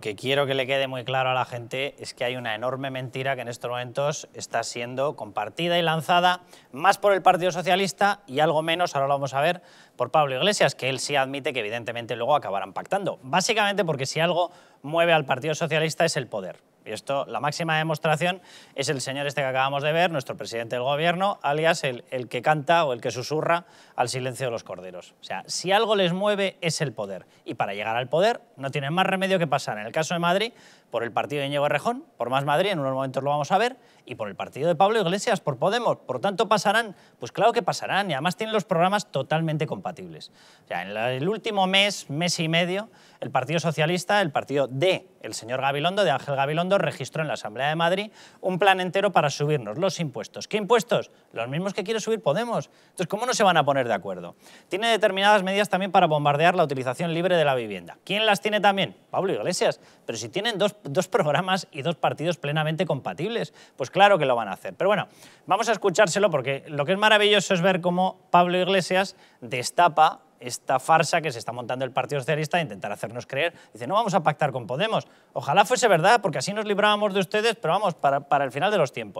que quiero que le quede muy claro a la gente es que hay una enorme mentira que en estos momentos está siendo compartida y lanzada más por el Partido Socialista y algo menos, ahora lo vamos a ver, por Pablo Iglesias, que él sí admite que evidentemente luego acabarán pactando. Básicamente porque si algo mueve al Partido Socialista es el poder. Y esto, la máxima demostración es el señor este que acabamos de ver, nuestro presidente del gobierno, alias el, que canta o el que susurra al silencio de los corderos. O sea, si algo les mueve es el poder. Y para llegar al poder no tienen más remedio que pasar, en el caso de Madrid, por el partido de Íñigo Rejón, por Más Madrid, en unos momentos lo vamos a ver, y por el partido de Pablo Iglesias, por Podemos. Por tanto, pasarán, pues claro que pasarán, y además tienen los programas totalmente compatibles. O sea, en el último mes, mes y medio, el Partido Socialista, el partido de el señor Gabilondo, de Ángel Gabilondo, registró en la Asamblea de Madrid un plan entero para subirnos los impuestos. ¿Qué impuestos? Los mismos que quiere subir Podemos. Entonces, ¿cómo no se van a poner de acuerdo? Tiene determinadas medidas también para bombardear la utilización libre de la vivienda. ¿Quién las tiene también? Pablo Iglesias. Pero si tienen dos, dos programas y dos partidos plenamente compatibles, pues claro que lo van a hacer. Pero bueno, vamos a escuchárselo porque lo que es maravilloso es ver cómo Pablo Iglesias destapa esta farsa que se está montando el Partido Socialista de intentar hacernos creer. Dice, no vamos a pactar con Podemos. Ojalá fuese verdad, porque así nos librábamos de ustedes, pero vamos, para, para el final de los tiempos.